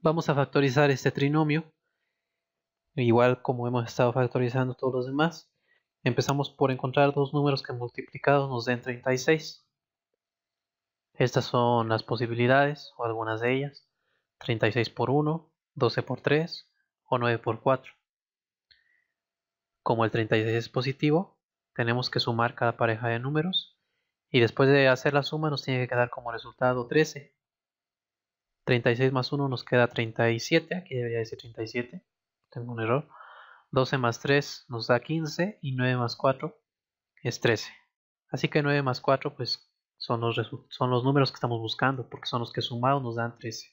Vamos a factorizar este trinomio, igual como hemos estado factorizando todos los demás. Empezamos por encontrar dos números que multiplicados nos den 36. Estas son las posibilidades, o algunas de ellas. 36 por 1, 12 por 3 o 9 por 4. Como el 36 es positivo, tenemos que sumar cada pareja de números y después de hacer la suma nos tiene que quedar como resultado 13. 36 más 1 nos queda 37. Aquí debería decir 37. Tengo un error. 12 más 3 nos da 15 y 9 más 4 es 13. Así que 9 más 4 pues son los, son los números que estamos buscando porque son los que sumados nos dan 13.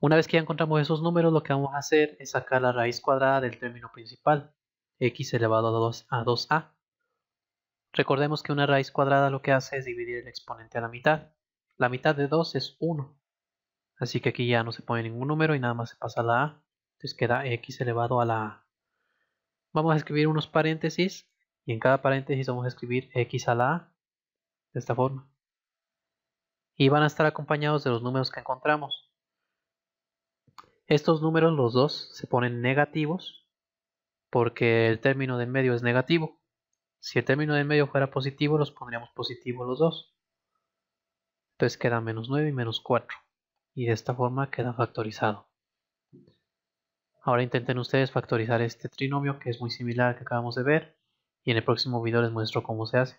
Una vez que ya encontramos esos números lo que vamos a hacer es sacar la raíz cuadrada del término principal x elevado a 2a. Recordemos que una raíz cuadrada lo que hace es dividir el exponente a la mitad. La mitad de 2 es 1. Así que aquí ya no se pone ningún número y nada más se pasa la A. Entonces queda X elevado a la A. Vamos a escribir unos paréntesis y en cada paréntesis vamos a escribir X a la A. De esta forma. Y van a estar acompañados de los números que encontramos. Estos números, los dos, se ponen negativos porque el término del medio es negativo. Si el término del medio fuera positivo, los pondríamos positivos los dos. Entonces queda menos 9 y menos 4. Y de esta forma queda factorizado. Ahora intenten ustedes factorizar este trinomio que es muy similar al que acabamos de ver. Y en el próximo video les muestro cómo se hace.